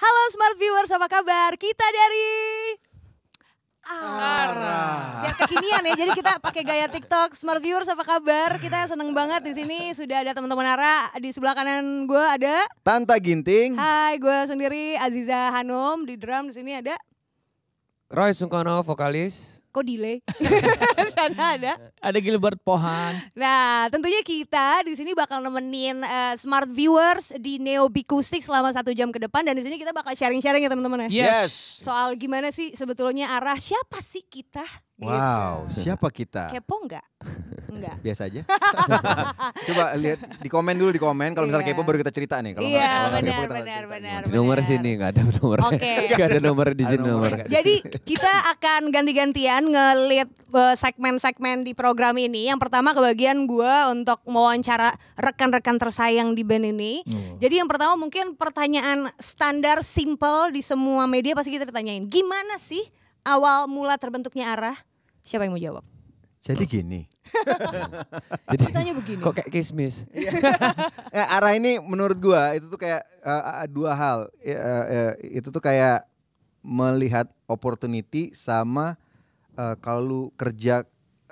Halo Smart Viewers, apa kabar? Kita dari Ara. Ya kekinian ya. Jadi kita pakai gaya TikTok. Smart viewers apa kabar? Kita seneng banget di sini sudah ada teman-teman Ara. Di sebelah kanan gue ada Tanta Ginting. Hai, gue sendiri Aziza Hanum di drum. Di sini ada Roy Sungkono vokalis kok delay? Karena ada. Ada Gilbert Pohan. Nah, tentunya kita di sini bakal nemenin uh, smart viewers di Neo Bikustik selama satu jam ke depan dan di sini kita bakal sharing-sharing ya teman-teman ya. Yes. Soal gimana sih sebetulnya arah siapa sih kita? Wow, gitu. siapa kita? Kepo enggak? Enggak. Biasa aja. Coba lihat di komen dulu di komen kalau misalnya iya. kepo baru kita cerita nih kalau Iya, yeah, benar kepo, benar benar. Di nomor sini enggak ada nomor. Oke. Okay. Enggak ada nomor di sini nomor. Jadi kita akan ganti-gantian kebetulan ngelit eh, segmen-segmen di program ini. Yang pertama kebagian gue untuk mewawancara rekan-rekan tersayang di band ini. Oh. Jadi yang pertama mungkin pertanyaan standar simple di semua media pasti kita ditanyain. Gimana sih awal mula terbentuknya arah? Siapa yang mau jawab? Jadi gini. Jadi ceritanya begini. Kok kayak kismis? ya, arah ini menurut gue itu tuh kayak uh, dua hal. Uh, uh, itu tuh kayak melihat opportunity sama uh, kalau lu kerja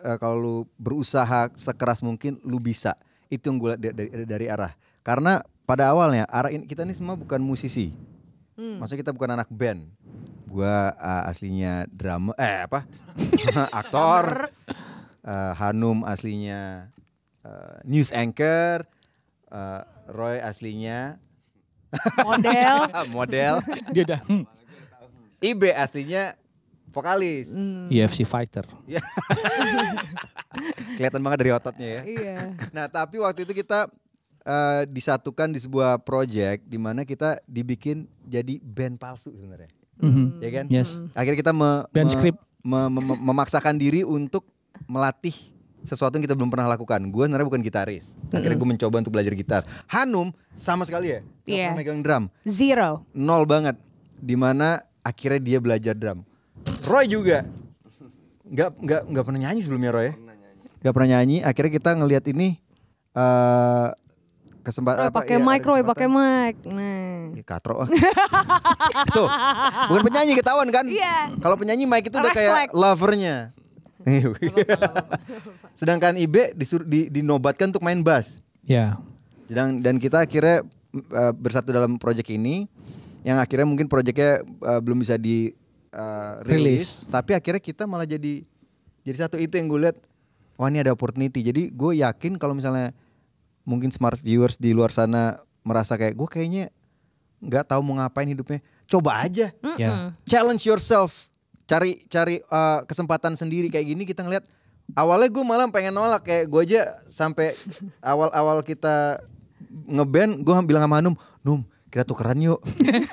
uh, kalau lu berusaha sekeras mungkin lu bisa itu yang gue lihat dari, dari, dari arah karena pada awalnya arah ini kita ini semua bukan musisi hmm. maksudnya kita bukan anak band gue uh, aslinya drama eh apa aktor uh, Hanum aslinya uh, news anchor uh, Roy aslinya model model dia dah hmm. IB aslinya vokalis. Mm. UFC fighter. Iya. Kelihatan banget dari ototnya ya. Iya. nah, tapi waktu itu kita uh, disatukan di sebuah project di mana kita dibikin jadi band palsu sebenarnya. Mm -hmm. Ya kan? Yes. Akhirnya kita me, band me, script. Me, me, me, memaksakan diri untuk melatih sesuatu yang kita belum pernah lakukan. Gue sebenarnya bukan gitaris. Akhirnya mhm. gue mencoba untuk belajar gitar. Hanum sama sekali ya. Iya. yeah. pernah megang drum. Zero. Nol banget. Dimana akhirnya dia belajar drum. Roy juga nggak nggak nggak pernah nyanyi sebelumnya Roy ya? nggak pernah nyanyi akhirnya kita ngelihat ini uh, kesempatan oh, pakai ya, mic Roy pakai mic nah ya, katro ah. tuh bukan penyanyi ketahuan kan iya kalau penyanyi mic itu udah kayak lovernya iya, iya. sedangkan Ibe disur, di, dinobatkan untuk main bass ya yeah. dan dan kita akhirnya uh, bersatu dalam proyek ini yang akhirnya mungkin proyeknya uh, belum bisa di uh, rilis, tapi akhirnya kita malah jadi jadi satu itu yang gue lihat wah ini ada opportunity. Jadi gue yakin kalau misalnya mungkin smart viewers di luar sana merasa kayak gue kayaknya nggak tahu mau ngapain hidupnya, coba aja, Yeah. challenge yourself, cari cari uh, kesempatan sendiri kayak gini kita ngeliat awalnya gue malah pengen nolak kayak gue aja sampai awal-awal kita ngeband gue bilang sama num Num kita tukeran yuk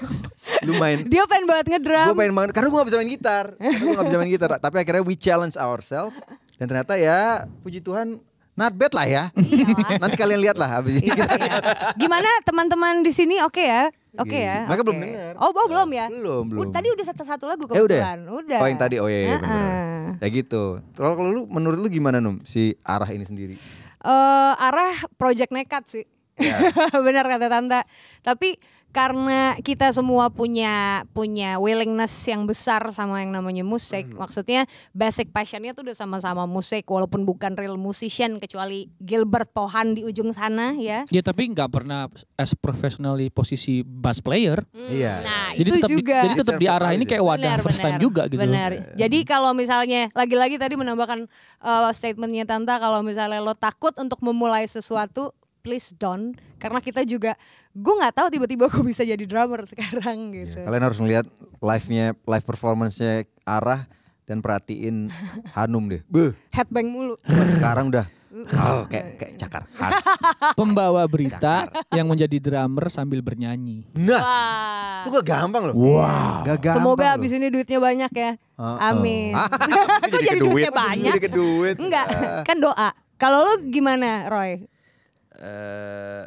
lu main dia pengen banget ngedrum gue pengen banget karena gue gak bisa main gitar gue gak bisa main gitar tapi akhirnya we challenge ourselves dan ternyata ya puji Tuhan Not bad lah ya. Iya. Nanti kalian lihat lah habis ini. Iya, iya. Gimana teman-teman di sini oke okay ya? Oke okay ya. Mereka okay. belum dengar. Oh, oh, belum ya? Belum, uh, belum. Tadi udah satu-satu lagu kebetulan. Eh, udah. Ya? udah. Oh, yang tadi. Oh iya, iya benar. Ah. Ya gitu. Kalau kalau lu menurut lu gimana, Num? Si arah ini sendiri? uh, arah Project Nekat sih. Yeah. Benar kata Tante. Tapi karena kita semua punya punya willingness yang besar sama yang namanya musik. mm. Maksudnya basic passionnya tuh udah sama-sama musik walaupun bukan real musician kecuali Gilbert Pohan di ujung sana ya. Ya tapi nggak pernah as professionally posisi bass player. Mm. Iya. Nah, jadi itu tetap juga. Di, jadi tetap di arah ini kayak wadah benar, first time benar, juga gitu. Benar. Iya. Jadi kalau misalnya lagi-lagi tadi menambahkan uh, statementnya Tanta kalau misalnya lo takut untuk memulai sesuatu, please don't karena kita juga gue nggak tahu tiba-tiba gue bisa jadi drummer sekarang iya, gitu. yeah. kalian harus ngeliat live-nya, live performance-nya arah dan perhatiin Hanum deh. Beuh. Headbang mulu. Sekarang udah Oh, kayak kayak cakar. Hard. Pembawa berita cakar. yang menjadi drummer sambil bernyanyi. Nah, wow. itu gak gampang loh. Wow. Gak gampang Semoga loh. abis ini duitnya banyak ya. Uh, Amin. Kok jadi, jadi duitnya banyak? Jadi ke duit. Enggak, iya. kan doa. Kalau lu gimana Roy? uh,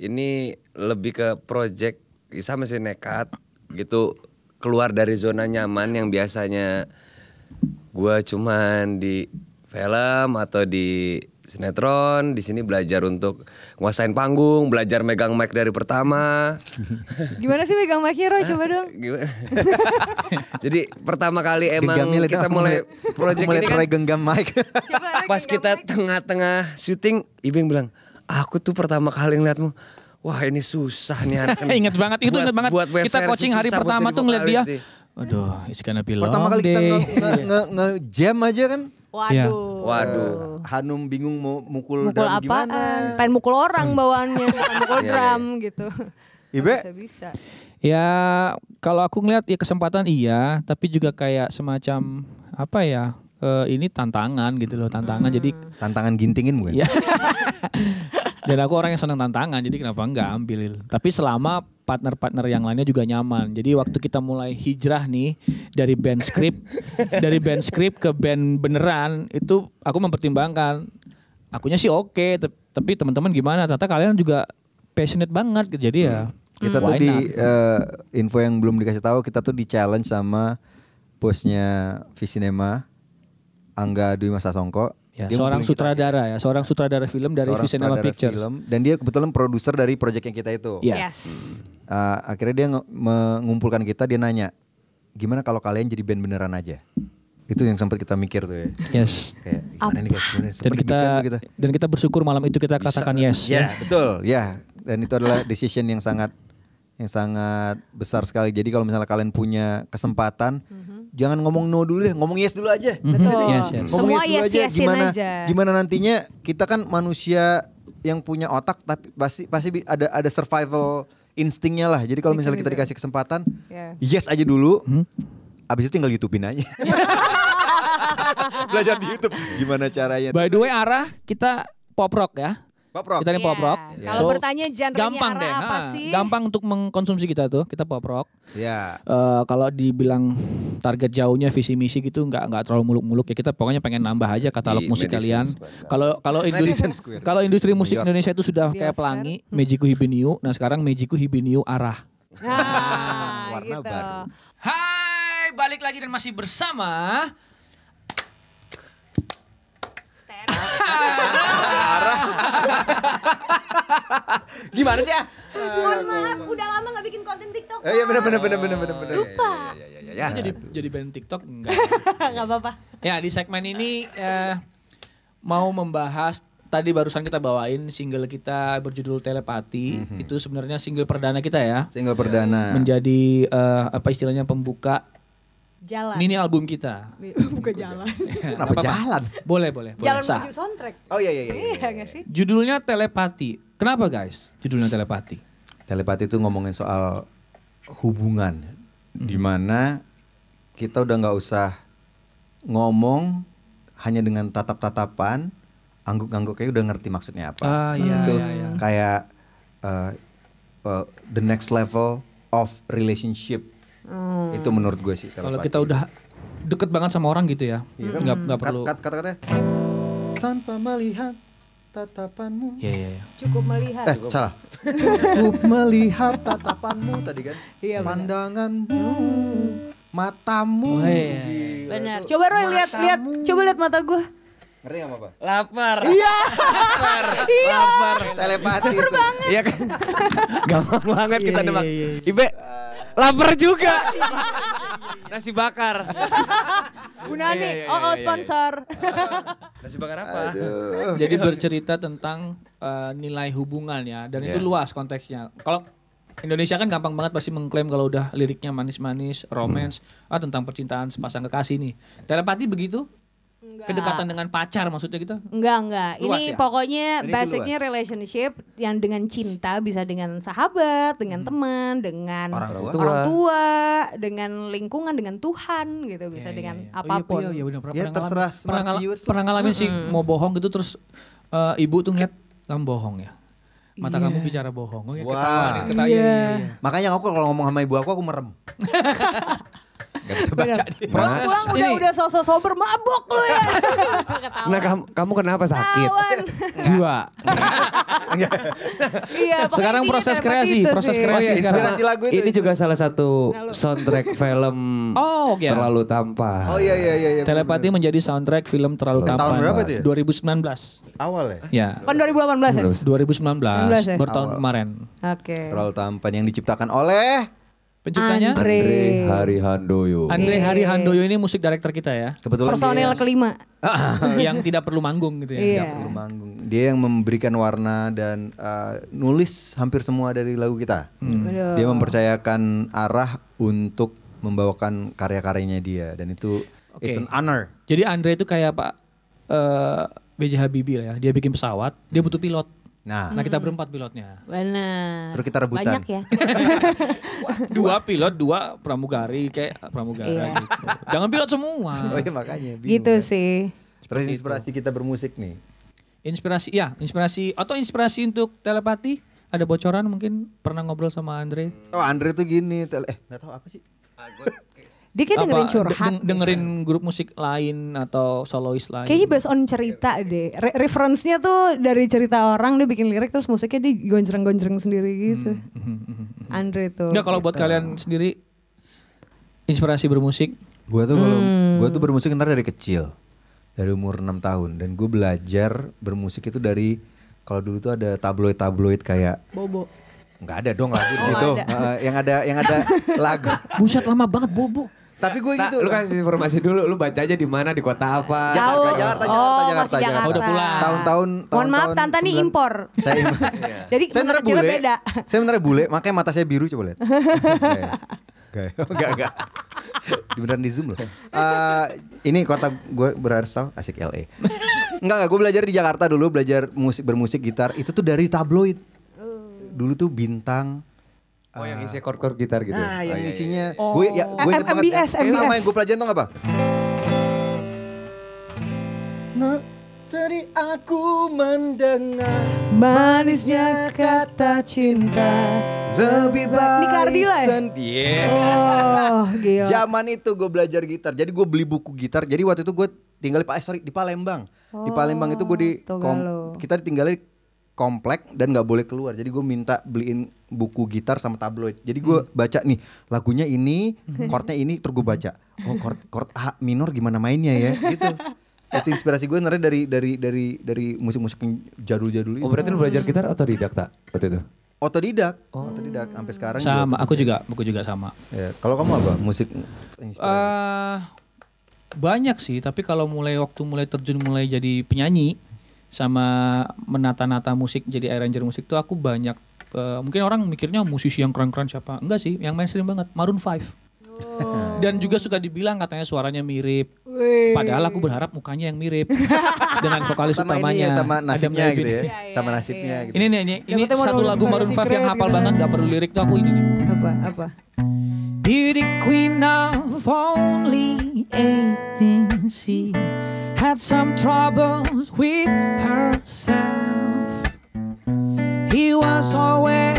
ini lebih ke project Isa ya masih nekat gitu keluar dari zona nyaman yang biasanya gue cuman di film atau di sinetron, di sini belajar untuk nguasain panggung, belajar megang mic dari pertama. Gimana sih megang mic Roy? Coba dong. Jadi pertama kali emang kita mulai project mulai ini kan. genggam mic. pas kita tengah-tengah syuting, Ibing bilang, aku tuh pertama kali ngeliatmu, wah ini susah nih anak. ingat banget, itu ingat banget. Buat kita coaching hari pertama tuh ngeliat dia, aduh, it's gonna be Pertama kali kita nge-jam nge, nge, nge jam aja kan, Iya. Waduh. Waduh. Hanum bingung mau mukul, mukul drum apa? gimana. Pengen mukul orang hmm. bawaannya, mukul iya, iya. drum gitu. Ibe? Bisa, bisa. Ya kalau aku ngeliat ya kesempatan iya, tapi juga kayak semacam apa ya? Uh, ini tantangan gitu loh, tantangan. Hmm. Jadi tantangan gintingin bukan? dan aku orang yang senang tantangan jadi kenapa enggak ambil tapi selama partner-partner yang lainnya juga nyaman jadi waktu kita mulai hijrah nih dari band script dari band script ke band beneran itu aku mempertimbangkan akunya sih oke okay, tapi teman-teman gimana ternyata kalian juga passionate banget gitu. jadi ya hmm. kita tuh di uh, info yang belum dikasih tahu kita tuh di challenge sama bosnya V Cinema, Angga Dwi Masa Songko Ya, dia seorang sutradara kita, ya, seorang sutradara film dari seorang Vision sutradara Pictures. Film, dan dia kebetulan produser dari project yang kita itu. Yeah. Yes. Hmm. Uh, akhirnya dia mengumpulkan kita, dia nanya, gimana kalau kalian jadi band beneran aja? Itu yang sempat kita mikir tuh ya. Yes. Kayak gimana nih guys sebenarnya? Dan kita, kita dan kita bersyukur malam itu kita Bisa, yes. Ya, yeah, betul. Ya, yeah. dan itu adalah decision yang sangat yang sangat besar sekali. Jadi kalau misalnya kalian punya kesempatan, mm -hmm jangan ngomong no dulu deh, ngomong yes dulu aja. Mhm. Betul. Yes, yes. Ngomong Semua yes dulu aja gimana aja. gimana nantinya kita kan manusia yang punya otak tapi pasti pasti ada ada survival instingnya lah. Jadi kalau misalnya kita dikasih kesempatan, yes aja dulu. Hmm? Abis itu tinggal YouTubein aja. Belajar di YouTube gimana caranya. By the way arah kita pop rock ya. Pop rock. Kita ini yeah. pop rock. Yeah. Kalau so, bertanya genre gampang deh, apa ha. sih? Gampang untuk mengkonsumsi kita tuh. Kita pop rock. Iya. Yeah. Uh, kalau dibilang target jauhnya visi misi gitu nggak nggak terlalu muluk-muluk ya kita pokoknya pengen nambah aja katalog Di musik kalian. Kalau kalau industri kalau industri musik Indonesia itu sudah kayak pelangi, hmm. Mejiku Hibiniu. Nah, sekarang Mejiku Hibiniu arah. Nah, warna gitu. baru. Hai, balik lagi dan masih bersama Gimana sih ya? Mohon maaf, udah lama gak bikin konten TikTok. Eh, iya bener, bener, bener, bener, bener, benar. Lupa. Ya, ya, ya, ya, Jadi jadi band TikTok enggak. Enggak apa-apa. Ya, di segmen ini eh, mau membahas tadi barusan kita bawain single kita berjudul Telepati. Mm-hmm. Itu sebenarnya single perdana kita ya. Single perdana. Menjadi uh, apa istilahnya pembuka Jalan. Mini album kita. Bukan jalan. apa jalan? Boleh, boleh. Jalan boleh. menuju soundtrack. Oh iya iya iya. Iya, iya gak iya. sih? Judulnya Telepati. Kenapa guys? Judulnya Telepati. Telepati itu ngomongin soal hubungan. Hmm. Dimana kita udah nggak usah ngomong hanya dengan tatap-tatapan. Angguk-angguk kayak udah ngerti maksudnya apa. Ah, iya, itu iya, iya. kayak uh, uh, the next level of relationship Hmm. Itu menurut gue sih. Kalau kita udah deket banget sama orang gitu ya, hmm. nggak nggak perlu. Kata-katanya tanpa melihat tatapanmu. Iya, yeah, ya. yeah, yeah. Cukup melihat. Eh, Cukup. salah. Cukup melihat tatapanmu tadi kan. Iya, Pandanganmu, matamu. Oh, iya. iya, iya. Benar. Coba Roy lihat lihat coba lihat mata gue Ngerti gak apa-apa? Lapar. Iya. Lapar. Iya. Lapar. Telepati. Lapar banget. Iya kan. Gampang banget kita nembak. Ibe, ah. Laper juga. Iya, iya, iya. Nasi bakar. Bunani. Oh, oh sponsor. Nasi bakar apa? Aduh. Jadi bercerita tentang uh, nilai hubungan ya dan yeah. itu luas konteksnya. Kalau Indonesia kan gampang banget pasti mengklaim kalau udah liriknya manis-manis, romance, hmm. ah tentang percintaan sepasang kekasih nih. Telepati begitu? Enggak. Kedekatan dengan pacar maksudnya gitu? Enggak, enggak. Luas ini ya? pokoknya basicnya relationship yang dengan cinta bisa dengan sahabat, dengan hmm. teman, dengan orang tua. orang tua, dengan lingkungan, dengan Tuhan gitu, bisa ya, dengan ya, apapun. Oh, iya, iya, pernah, ya, terserah pernah, ngalamin, pernah ngalamin sih mau bohong gitu terus uh, ibu tuh ngeliat kamu bohong ya mata yeah. kamu bicara bohong. Oh, ya, wow. ketawa, ketawa. Yeah. Iya, iya. Makanya aku kalau ngomong sama ibu aku aku merem. Gak bisa baca dia. pulang udah ini. udah sosok sober mabok lu ya. nah kamu, kamu kenapa sakit? Jiwa. iya, iya sekarang proses kreasi, proses kreasi oh, iya, sekarang. itu. Ini juga salah satu nah, soundtrack film oh, okay. Terlalu Tampan. Oh iya iya iya. iya. Telepati bener. menjadi soundtrack film Terlalu Tampan. Tahun berapa itu ya? 2019. Awal ya? Iya. Kan 2018 ya? 2019. 2019 ya? ya? Bertahun kemarin. Oke. Terlalu Tampan yang diciptakan oleh Penciptanya Andre, Hari Handoyo. Andre Hari Handoyo ini musik director kita ya. Kebetulan personel dia, kelima. yang tidak perlu manggung gitu ya. Yeah. Tidak perlu manggung. Dia yang memberikan warna dan uh, nulis hampir semua dari lagu kita. Hmm. Dia mempercayakan arah untuk membawakan karya-karyanya dia dan itu okay. it's an honor. Jadi Andre itu kayak Pak uh, eh, BJ Habibie lah ya. Dia bikin pesawat, hmm. dia butuh pilot. Nah, nah kita berempat pilotnya. Benar. Terus kita rebutan. Banyak ya. dua pilot, dua pramugari kayak pramugara iya. gitu. Jangan pilot semua. Oh iya makanya. Bingung, gitu kan? sih. Terus inspirasi gitu. kita bermusik nih. Inspirasi ya, inspirasi atau inspirasi untuk telepati? Ada bocoran mungkin pernah ngobrol sama Andre? Oh, Andre tuh gini, tele eh nggak tahu apa sih. Ah, dia kayak dengerin curhat. Deng dengerin gitu. grup musik lain atau solois lain. Kayaknya based on cerita deh. Re Referensinya tuh dari cerita orang dia bikin lirik terus musiknya dia gonjreng-gonjreng sendiri gitu. Hmm. hmm, hmm, hmm Andre tuh. Enggak kalau gitu. buat kalian sendiri inspirasi bermusik? Gue tuh hmm. gue tuh bermusik ntar dari kecil. Dari umur 6 tahun dan gue belajar bermusik itu dari kalau dulu tuh ada tabloid-tabloid kayak Bobo nggak ada dong lagu di oh, situ. ada. Uh, yang ada yang ada lagu. Buset lama banget bobo. Tapi gue nah, gitu. Nah, lu kasih informasi dulu, lu baca aja di mana di kota apa. Jauh. Jakarta, Jakarta, Jakarta, oh, Jakarta, Jakarta. Jakarta. Udah pulang. Tahun-tahun. Mohon maaf, Tante nih impor. Saya impor. Iya. Jadi saya bener bule. Beda. Saya bener bule, makanya mata saya biru coba lihat. Gak, gak, gak. Di Beneran di Zoom loh. Uh, ini kota gue berasal asik LA. Enggak, enggak. Gue belajar di Jakarta dulu, belajar musik bermusik gitar. Itu tuh dari tabloid. Oh. Dulu tuh bintang, Oh yang eh, isinya chord-chord gitar gitu. Ya? Nah, yang oh, iya, iya, isinya iya. Ya, Oh. gue ya gue inget MBS, MBS. Nama yang gue pelajarin tuh apa? Nah, tadi aku mendengar manisnya kata cinta lebih baik sendiri. ya? Oh, gila. Zaman itu gue belajar gitar. Jadi gue beli buku gitar. Jadi waktu itu gue tinggal di eh, sorry di Palembang. di oh, Palembang itu gue di kom, kita tinggal di komplek dan nggak boleh keluar. Jadi gue minta beliin buku gitar sama tabloid. Jadi gue hmm. baca nih lagunya ini, chordnya ini, terus gue baca. Oh chord chord A minor gimana mainnya ya? Gitu. Itu inspirasi gue sebenarnya dari dari dari dari musik-musik yang jadul-jadul itu. Oh berarti lu belajar gitar tidak tak waktu itu? otodidak oh. otodidak sampai sekarang sama juga aku juga Buku juga sama ya, kalau kamu apa musik uh, banyak sih tapi kalau mulai waktu mulai terjun mulai jadi penyanyi sama menata-nata musik jadi arranger musik tuh aku banyak uh, mungkin orang mikirnya musisi yang keren-keren siapa enggak sih yang mainstream banget Maroon 5 Dan juga suka dibilang katanya suaranya mirip. Wee. Padahal aku berharap mukanya yang mirip dengan vokalis sama ya, utamanya. Ini gitu ya, iya, iya, sama nasibnya gitu ya. Sama nasibnya gitu. Ini nih ini, ini ya, satu lagu Maroon 5 yang hafal gitu. banget kan? gak perlu lirik tuh aku ini nih. Apa apa? Beauty queen of only 18 years had some troubles with herself. He was always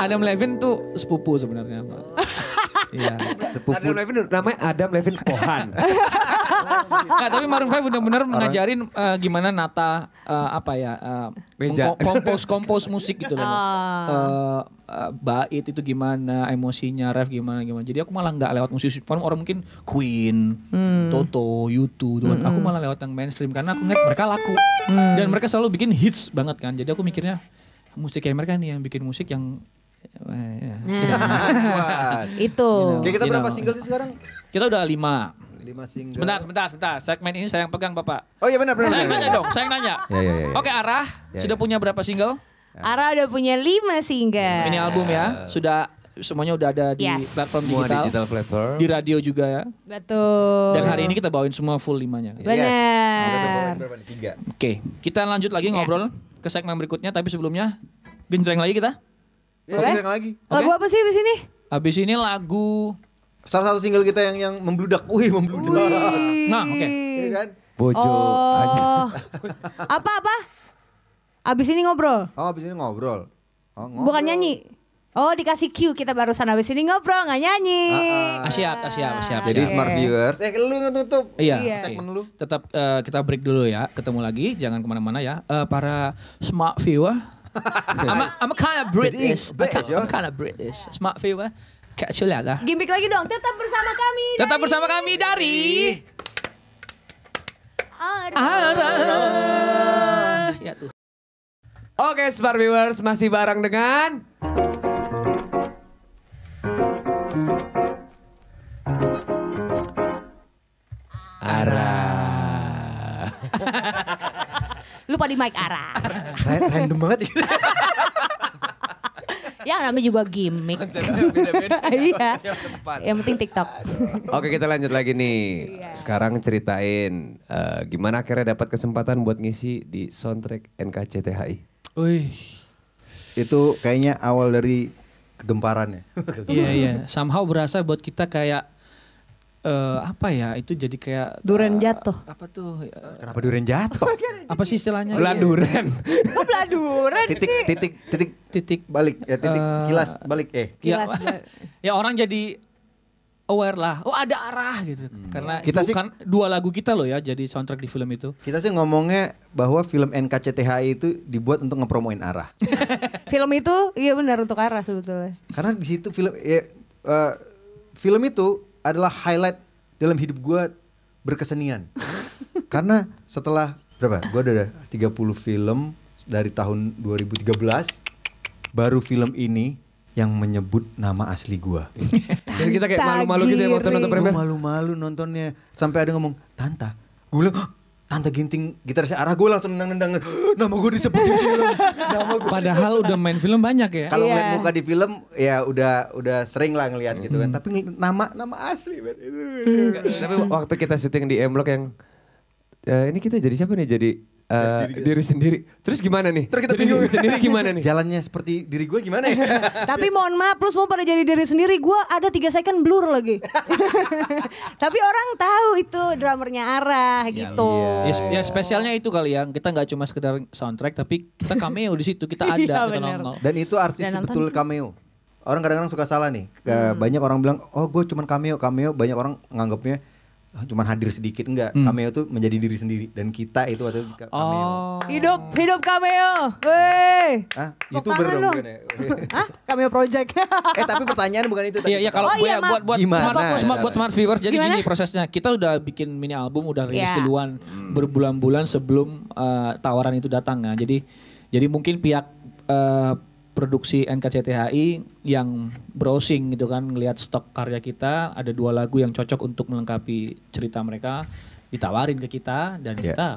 Adam Levin tuh sepupu sebenarnya Iya, sepupu. Adam Levin namanya Adam Levin Pohan. Nah, tapi Maroon 5 benar-benar mengajarin uh, eh, gimana nata uh, apa ya uh, kompos kompos musik gitu loh. Uh, uh, bait itu gimana, emosinya ref gimana gimana. Jadi aku malah nggak lewat musik form orang mungkin Queen, hmm. Toto, u hmm. aku malah lewat yang mainstream karena aku ngeliat mereka laku hmm. dan mereka selalu bikin hits banget kan. Jadi aku mikirnya musik kayak mereka nih yang bikin musik yang Nah, iya. itu. Oke, kita berapa single sih sekarang? Kita udah lima. Lima single. bentar sebentar, sebentar. Segmen ini saya yang pegang, Bapak. Oh iya benar, benar. Saya nanya dong, saya nanya. Iya, iya, Oke, Arah sudah punya berapa single? Ara udah punya lima single. Ini album ya, sudah semuanya udah ada di yes. platform digital, semua digital platform, di radio juga ya. Betul. Dan hari ini kita bawain semua full limanya. Yes. Benar. Oke, okay. kita lanjut lagi ngobrol ke segmen berikutnya, tapi sebelumnya genjreng lagi kita. Boleh? Yang kan? lagi. Lagu apa sih abis ini? Abis ini lagu salah satu single kita yang yang membludak. Wih, membludak. Wih. Nah, oke. Okay. Iya kan? Bojo. Oh. apa apa? Abis ini ngobrol. Oh, abis ini ngobrol. Oh, ngobrol. Bukan nyanyi. Oh dikasih cue kita barusan habis ini ngobrol nggak nyanyi. Uh, ah, uh. Ah. Siap, siap, siap. Jadi siap. smart viewers. Eh lu ngetutup. Iya. iya. lu. Tetap uh, kita break dulu ya. Ketemu lagi, jangan kemana-mana ya. Uh, para smart viewer I'm, I'm kind of British. British I'm, I'm kind of British. Smart for you, eh? Kecil ya lah. Gimik lagi dong. Tetap bersama kami. Tetap dari... bersama kami dari. Ara. Ya tuh. Oke, Smart Viewers masih bareng dengan di Mike arah Random banget gitu. ya namanya juga gimmick. iya. Yang penting TikTok. Oke kita lanjut lagi nih. Iya. Sekarang ceritain eh, gimana akhirnya dapat kesempatan buat ngisi di soundtrack NKCTHI. Wih. Itu kayaknya awal dari kegemparan ya. Iya iya. Somehow berasa buat kita kayak uh, apa ya itu jadi kayak duren uh, eh, jatuh apa tuh uh, kenapa duren jatuh apa sih istilahnya belah iya. duren kok oh, belah duren titik titik titik titik balik ya titik uh, kilas balik eh kilas ya, ya orang jadi aware lah oh ada arah gitu hmm. karena kita sih, kan dua lagu kita loh ya jadi soundtrack di film itu kita sih ngomongnya bahwa film NKCTHI itu dibuat untuk ngepromoin arah film itu iya benar untuk arah sebetulnya karena di situ film ya, uh, film itu adalah highlight dalam hidup gue berkesenian. Karena setelah berapa? Gue ada 30 film dari tahun 2013 baru film ini yang menyebut nama asli gue Jadi kita kayak malu-malu gitu ya waktu nonton premier. malu-malu nontonnya sampai ada ngomong tanta. Gue bilang, Tante Ginting gitarisnya arah gue langsung nendang-nendang nama gue disebut. film nama gue padahal udah main film banyak ya kalau yeah. Iya. muka di film ya udah udah sering lah ngeliat gitu kan hmm. tapi nama nama asli man. tapi waktu kita syuting di M yang uh, ini kita jadi siapa nih jadi uh, diri, diri sendiri. Terus gimana nih? Terus kita jadi bingung. diri sendiri gimana nih? Jalannya seperti diri gue gimana ya? Tapi mohon maaf, plus mau pada jadi diri sendiri, gue ada tiga second blur lagi. Tapi orang tahu itu drummernya arah iya, gitu. Iya. Ya, ya, ya spesialnya itu kali ya, kita nggak cuma sekedar soundtrack, tapi kita cameo di situ, kita iya, ada, iya, kita Dan itu artis Dan betul cameo. Orang kadang-kadang suka salah nih. Ke, hmm. Banyak orang bilang, oh gue cuma cameo, cameo. Banyak orang nganggapnya Ah, cuman hadir sedikit enggak hmm. cameo tuh menjadi diri sendiri dan kita itu waktu cameo oh. hidup hidup cameo weh ah youtuber dong bukan ya ah cameo project eh tapi pertanyaan bukan itu tadi ya iya kalau oh, iya, buat buat gimana? smart, smart, buat smart viewers jadi gimana? gini prosesnya kita udah bikin mini album udah rilis yeah. duluan hmm. berbulan-bulan sebelum uh, tawaran itu datang ya jadi jadi mungkin pihak uh, produksi NKCTHI yang browsing gitu kan ngelihat stok karya kita ada dua lagu yang cocok untuk melengkapi cerita mereka ditawarin ke kita dan yeah. kita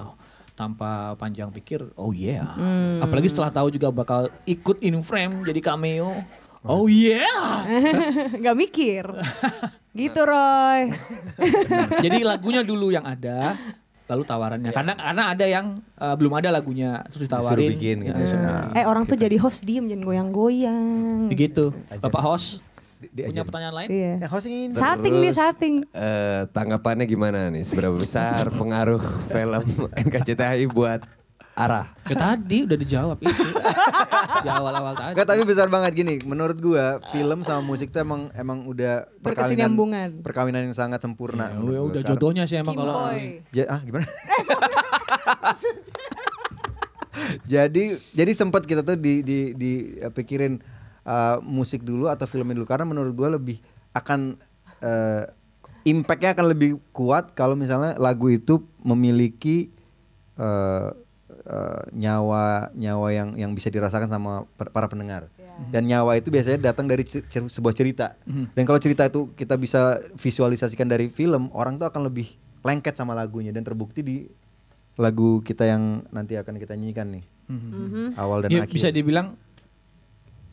tanpa panjang pikir oh yeah hmm. apalagi setelah tahu juga bakal ikut in frame jadi cameo Oh yeah, nggak mikir, gitu Roy. Jadi lagunya dulu yang ada, lalu tawarannya. Yeah. Karena karena ada yang uh, belum ada lagunya terus ditawarin. Disuruh bikin gitu. Ya. Nah. Eh orang gitu. tuh jadi host diem jangan goyang-goyang. Begitu. Bapak host di, punya pertanyaan lain? Iya. Eh, hosting ini sating nih sating. Uh, tanggapannya gimana nih? Seberapa besar pengaruh film NKCTHI buat arah. Ya tadi udah dijawab itu. Di awal-awal tadi. Gak, tapi besar banget gini. Menurut gua film sama musik tuh emang emang udah perkawinan perkawinan yang sangat sempurna. Ya, ya udah gua. jodohnya sih emang kalau ja, ah gimana? jadi jadi sempat kita tuh di di di eh, pikirin uh, musik dulu atau film dulu karena menurut gua lebih akan uh, impactnya akan lebih kuat kalau misalnya lagu itu memiliki uh, nyawa eh, nyawa nyawa yang yang bisa dirasakan sama para pendengar. Yeah. Dan nyawa itu biasanya datang dari cer sebuah cerita. Mm. Dan kalau cerita itu kita bisa visualisasikan dari film, orang tuh akan lebih lengket sama lagunya dan terbukti di lagu kita yang nanti akan kita nyanyikan nih. Mm -hmm. Awal dan ya, akhir. Bisa dibilang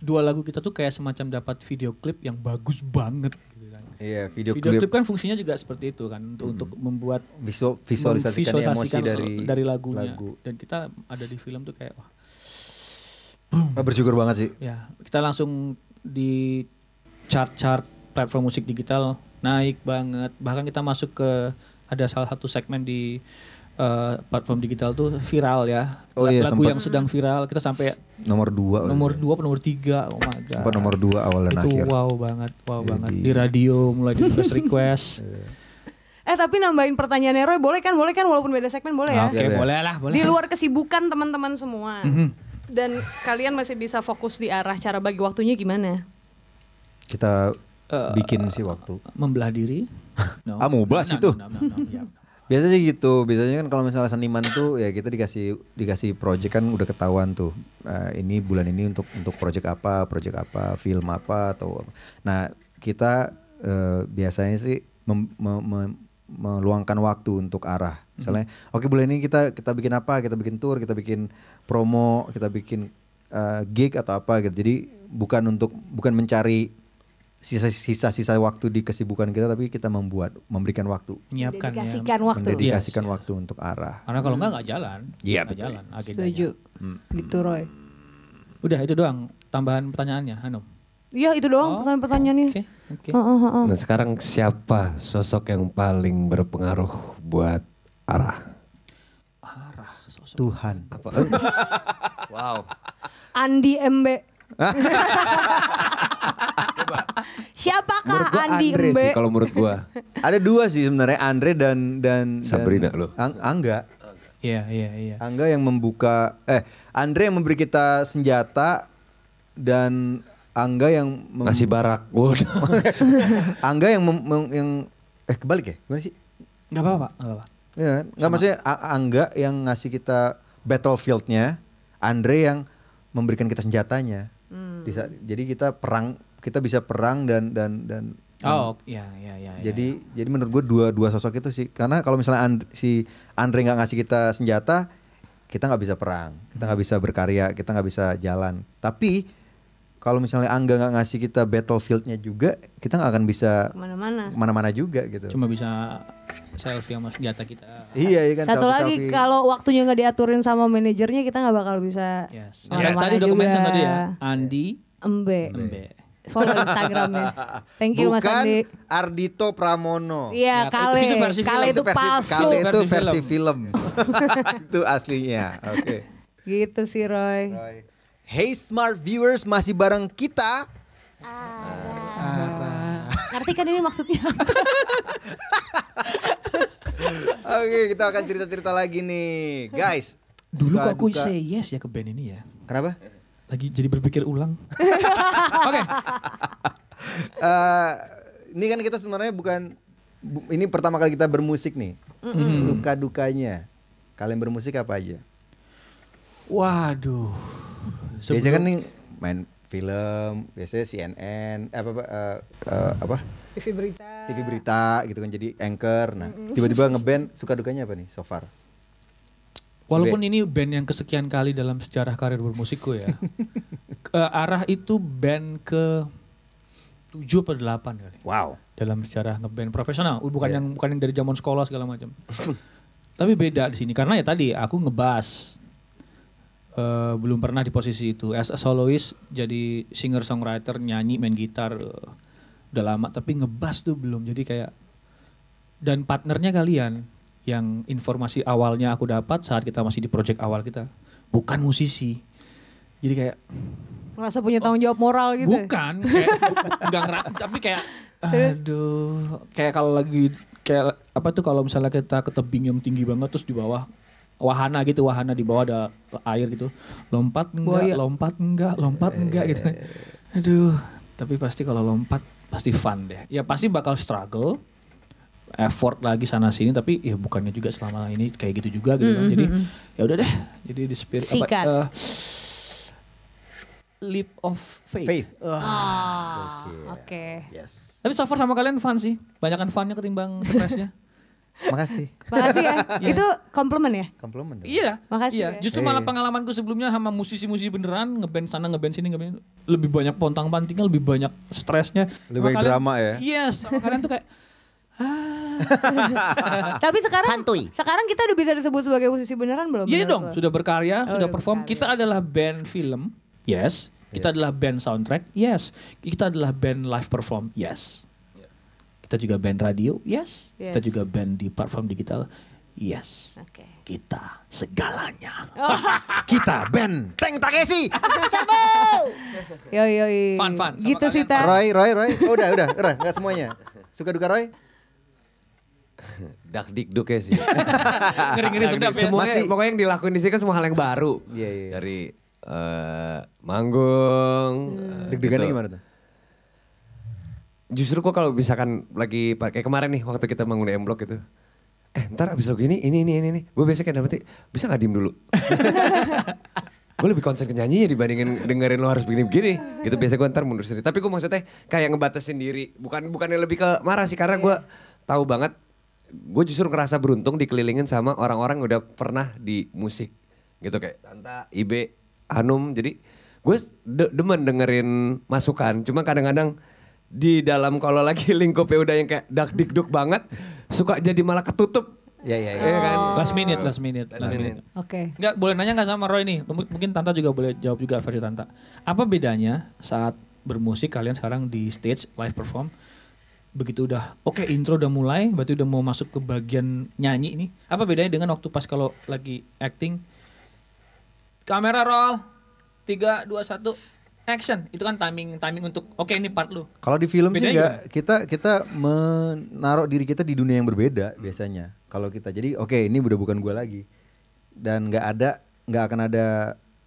dua lagu kita tuh kayak semacam dapat video klip yang bagus banget gitu kan. Iya, video, video klip. klip kan fungsinya juga seperti itu kan untuk, hmm. untuk membuat Visual, visualisasikan, visualisasikan emosi dari dari lagunya. Lagu. Dan kita ada di film tuh kayak wah. Oh, bersyukur banget sih. Ya, kita langsung di chart-chart platform musik digital naik banget. Bahkan kita masuk ke ada salah satu segmen di Eh, platform digital tuh viral ya. Oh lagu, iya, lagu yang sedang viral kita sampai nomor dua, nomor dua, nomor tiga, oh my god. Sempat nomor dua awal dan itu akhir. wow banget, wow Jadi. Iya, banget. Di radio mulai di request request. Iya. eh tapi nambahin pertanyaan Roy boleh kan boleh kan walaupun beda segmen boleh ya? Oke okay, ya. Iya. boleh lah boleh. Di luar kesibukan teman-teman semua mm -hmm. dan kalian masih bisa fokus di arah cara bagi waktunya gimana? Kita uh, bikin sih waktu. Membelah diri? No. Amoebas no, no, itu. No, no, no, no, no. Biasanya gitu. Biasanya kan kalau misalnya seniman tuh ya kita dikasih dikasih project kan udah ketahuan tuh. Uh, ini bulan ini untuk untuk project apa, project apa, film apa atau apa. Nah, kita uh, biasanya sih mem, me, me, meluangkan waktu untuk arah. Misalnya, hmm. oke okay, bulan ini kita kita bikin apa? Kita bikin tour, kita bikin promo, kita bikin uh, gig atau apa gitu. Jadi mm-hmm. bukan untuk bukan mencari sisa-sisa waktu di kesibukan kita tapi kita membuat memberikan waktu menyiapkan mendedikasikan ya. waktu mendedikasikan yes, waktu untuk arah karena kalau hmm. enggak nggak jalan iya betul jalan agendanya. setuju hmm. gitu Roy hmm. udah itu doang tambahan pertanyaannya Hanum Iya itu doang oh, pertanyaan nih Okay, okay. oh, oh, oh. nah sekarang siapa sosok yang paling berpengaruh buat arah? Arah sosok. Tuhan. Apa? wow. Andi MB. Siapakah gua Andi Andre Mbe? sih kalau menurut gua. Ada dua sih sebenarnya Andre dan dan Sabrina dan loh. Ang Angga. Iya, iya, iya. Angga yang membuka eh Andre yang memberi kita senjata dan Angga yang ngasih barak. Waduh. Angga yang mem yang eh kebalik ya? Gimana sih? Enggak apa-apa, enggak apa-apa. Iya, enggak kan? maksudnya Angga yang ngasih kita battlefieldnya, Andre yang memberikan kita senjatanya. Hmm. Di, jadi kita perang kita bisa perang dan dan dan Oh, iya, iya iya iya. Jadi ya. jadi menurut gue dua dua sosok itu sih karena kalau misalnya And, si Andre nggak ngasih kita senjata, kita nggak bisa perang, kita nggak bisa berkarya, kita nggak bisa jalan. Tapi kalau misalnya Angga nggak ngasih kita battlefieldnya juga, kita nggak akan bisa mana mana mana mana juga gitu. Cuma bisa selfie sama senjata kita. Iya, iya kan. Satu selfie, lagi kalau waktunya nggak diaturin sama manajernya, kita nggak bakal bisa. Yes. Yes. Tadi udah tadi ya, Andi Embe. Embe. Embe follow Instagramnya. Thank you Bukan Mas Andi. Ardito Pramono. Iya, ya, Kale. Itu versi Kale film. itu palsu. Kale itu versi film. itu aslinya. Oke. Okay. Gitu sih Roy. Roy. Hey smart viewers masih bareng kita. Ah. ah. kan ini maksudnya? Oke, okay, kita akan cerita-cerita lagi nih. Guys, dulu kok aku buka. say yes ya ke band ini ya. Kenapa? lagi jadi berpikir ulang. Oke. okay. Uh, eh, ini kan kita sebenarnya bukan ini pertama kali kita bermusik nih. Mm -hmm. Suka dukanya. Kalian bermusik apa aja? Waduh. Sebelum... Biasanya kan nih main film, biasanya CNN, eh, apa apa, uh, uh, apa? TV berita. TV berita gitu kan jadi anchor. Nah, tiba-tiba mm -hmm. ngeband suka dukanya apa nih so far? Walaupun ini band yang kesekian kali dalam sejarah karir bermusikku ya. ke arah itu band ke 7 atau 8 kali. Wow. Dalam sejarah ngeband profesional, uh, bukan yeah. yang bukan yang dari zaman sekolah segala macam. Tapi beda di sini karena ya tadi aku ngebas uh, belum pernah di posisi itu. As a soloist jadi singer songwriter, nyanyi, main gitar uh, udah lama tapi ngebas tuh belum. Jadi kayak dan partnernya kalian yang informasi awalnya aku dapat saat kita masih di project awal kita bukan musisi jadi kayak merasa punya oh. tanggung jawab moral gitu ya? bukan kayak enggak ngerak tapi kayak aduh kayak kalau lagi kayak apa tuh kalau misalnya kita ke tebing yang tinggi banget terus di bawah wahana gitu wahana di bawah ada air gitu lompat enggak oh, lompat enggak lompat enggak gitu eh. aduh tapi pasti kalau lompat pasti fun deh ya pasti bakal struggle effort lagi sana sini tapi ya bukannya juga selama ini kayak gitu juga gitu mm -hmm. jadi ya udah deh jadi di spirit Sikat. apa uh, eh, leap of faith. faith. Uh. Ah, oke. Okay. okay. Yes. Tapi so far sama kalian fun sih. Banyakan funnya ketimbang stressnya. Makasih. Makasih ya. yeah. Itu komplimen ya? Komplimen. Iya. Makasih. Iya. Ya. Justru hey. Iya, malah iya. pengalamanku sebelumnya sama musisi-musisi beneran ngeband sana ngeband sini ngeband lebih banyak pontang-pantingnya, lebih banyak stresnya. Lebih banyak drama ya. Yes, sama kalian tuh kayak Ah. Tapi sekarang Santuy. sekarang kita udah bisa disebut sebagai musisi beneran belum? Iya dong, lo? sudah berkarya, oh, sudah perform. Berkarya. Kita adalah band film. Yes. Kita yeah. adalah band soundtrack. Yes. Kita adalah band live perform. Yes. Kita juga band radio. Yes. yes. Kita juga band di platform digital. Yes. Okay. Kita segalanya. Oh. kita band Teng Takeshi. Serbu. yo yo. Fun fun. gitu sih Roy Roy Roy. Oh, udah udah, udah enggak semuanya. Suka duka Roy? Dak dik duk ya sih. Ngeri-ngeri sedap ya. Semua sih, pokoknya yang dilakuin di sini kan semua hal yang baru. Iya, yeah, iya. Yeah. Dari uh, manggung. Hmm. Uh, Deg-degannya gitu. gimana tuh? Justru kok kalau misalkan lagi kayak kemarin nih waktu kita bangun M Block itu. Eh ntar abis lagu ini, ini, ini, ini, ini. Gue biasanya kayak dapet, bisa gak diem dulu? gue lebih konsen ke ya dibandingin dengerin lo harus begini-begini gitu biasa gue ntar mundur sendiri tapi gue maksudnya kayak ngebatasin diri bukan bukannya lebih ke marah sih karena gue iya. tahu banget gue justru ngerasa beruntung dikelilingin sama orang-orang yang udah pernah di musik gitu kayak Tanta, Ibe, Hanum. Jadi gue de demen dengerin masukan. Cuma kadang-kadang di dalam kalau lagi lingkupnya udah yang kayak dak dikduk banget, suka jadi malah ketutup. Ya ya ya kan? oh. kan. Last minute, last minute, last, last minute. minute. Oke. Okay. Enggak boleh nanya nggak sama Roy nih? Mungkin Tanta juga boleh jawab juga versi Tanta. Apa bedanya saat bermusik kalian sekarang di stage live perform begitu udah oke okay, intro udah mulai berarti udah mau masuk ke bagian nyanyi ini apa bedanya dengan waktu pas kalau lagi acting kamera roll tiga dua satu action itu kan timing timing untuk oke okay, ini part lu kalau di film bedanya sih enggak kita kita menaruh diri kita di dunia yang berbeda biasanya kalau kita jadi oke okay, ini udah bukan gue lagi dan nggak ada nggak akan ada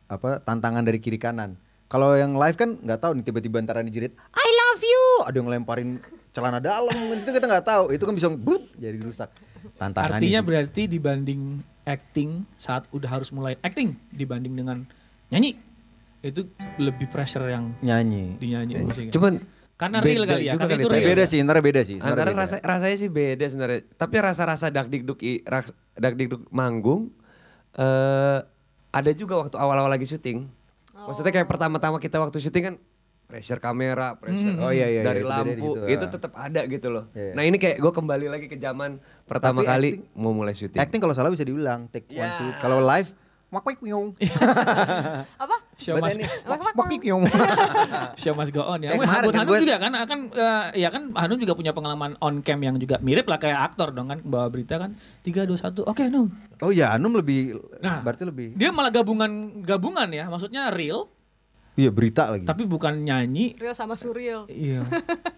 apa tantangan dari kiri kanan kalau yang live kan nggak tahu nih tiba-tiba antara ada I love you ada yang lemparin celana dalam itu kita nggak tahu itu kan bisa bup, jadi rusak tantangannya artinya sih. berarti dibanding acting saat udah harus mulai acting dibanding dengan nyanyi itu lebih pressure yang nyanyi dinyanyi nyanyi. Ya? cuman karena real kali ya, karena itu real. Beda sih, sebenarnya beda sih. Antara beda. Rasa, rasanya sih beda sebenarnya. Tapi rasa-rasa dakdikduk dakdikduk manggung eh uh, ada juga waktu awal-awal lagi syuting. Oh. Maksudnya kayak oh. pertama-tama kita waktu syuting kan pressure kamera, pressure hmm. oh, iya, iya, iya dari iya, lampu itu, gitu. itu ah. tetap ada gitu loh. Iya, iya. Nah ini kayak gue kembali lagi ke zaman pertama Tapi kali acting, mau mulai syuting. Acting kalau salah bisa diulang take yeah. one ya. two. Kalau live mak mak miung. Apa? Show must mak miung. Show must go on ya. Eh, buat Hanum juga kan kan uh, ya kan Hanum juga punya pengalaman on cam yang juga mirip lah kayak aktor dong kan bawa berita kan tiga dua satu. Oke okay, Hanum. Oh ya Hanum lebih nah, berarti lebih. Dia malah gabungan gabungan ya. Maksudnya real Iya berita lagi. Tapi bukan nyanyi. Real sama surreal. Iya.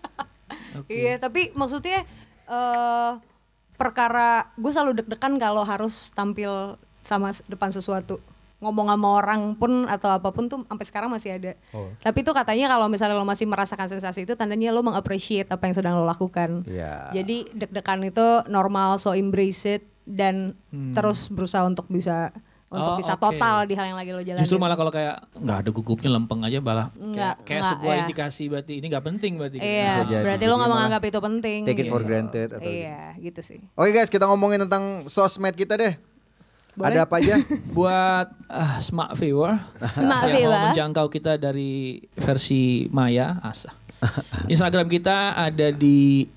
okay. Iya tapi maksudnya uh, perkara gue selalu deg-degan kalau harus tampil sama depan sesuatu ngomong sama orang pun atau apapun tuh sampai sekarang masih ada. Oh. Tapi itu katanya kalau misalnya lo masih merasakan sensasi itu tandanya lo mengapresiasi apa yang sedang lo lakukan. Yeah. Jadi deg-degan itu normal so embrace it dan hmm. terus berusaha untuk bisa untuk oh, bisa okay. total di hal yang lagi lo jalan. Justru malah kalau kayak nggak ada gugupnya lempeng aja malah kayak, kayak sebuah ya. indikasi berarti ini nggak penting berarti. Gitu. Iya, gitu. berarti lo nggak menganggap itu penting. Take it gitu. granted atau Iya, gitu, gitu sih. Oke okay guys, kita ngomongin tentang sosmed kita deh. Boleh? Ada apa aja? Buat uh, smart viewer smart yang viewer. mau menjangkau kita dari versi maya asa. Instagram kita ada di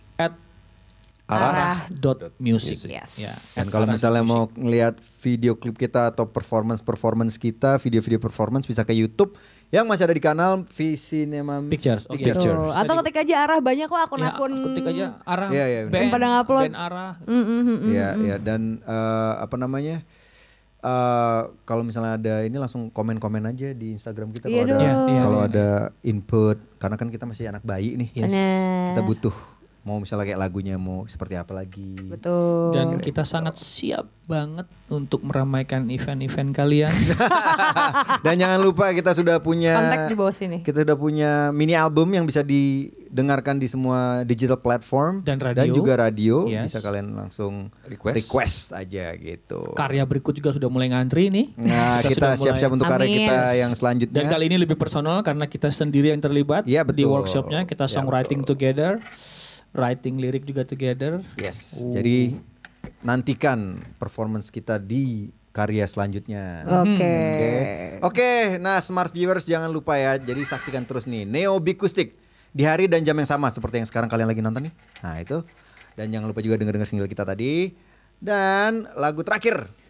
arah dot music. Yes. Ya, Dan kalau misalnya mau ngelihat video klip kita atau performance performance kita, video-video performance bisa ke YouTube yang masih ada di kanal Visinema Pictures. Okay. Pictures. Tuh. Atau ketik aja arah banyak kok akun-akun. Ya, ketik aja arah. Yeah, yeah. Band, pada ngupload. Band arah. Mm, mm, mm, iya, mm, hmm yeah, yeah. dan uh, apa namanya? Uh, kalau misalnya ada ini langsung komen-komen aja di Instagram kita iya kalau ada yeah, yeah, kalau yeah. ada input karena kan kita masih anak bayi nih. Yes. Kita nah. butuh mau misalnya kayak lagunya mau seperti apa lagi. Betul. Dan kita sangat siap banget untuk meramaikan event-event kalian. Dan jangan lupa kita sudah punya kontak di bawah sini. Kita sudah punya mini album yang bisa didengarkan di semua digital platform dan radio. Dan juga radio yes. bisa kalian langsung request request aja gitu. Karya berikut juga sudah mulai ngantri nih. Nah, kita siap-siap untuk karya kita yang selanjutnya. Dan kali ini lebih personal karena kita sendiri yang terlibat ya, betul. di workshopnya kita iya, songwriting ya, betul. together writing lirik juga together. Yes. Ooh. Jadi nantikan performance kita di karya selanjutnya. Oke. Okay. Oke. Okay. Okay, nah smart viewers jangan lupa ya. Jadi saksikan terus nih Neo Bikustik di hari dan jam yang sama seperti yang sekarang kalian lagi nonton nih. Nah, itu. Dan jangan lupa juga dengar-dengar single kita tadi. Dan lagu terakhir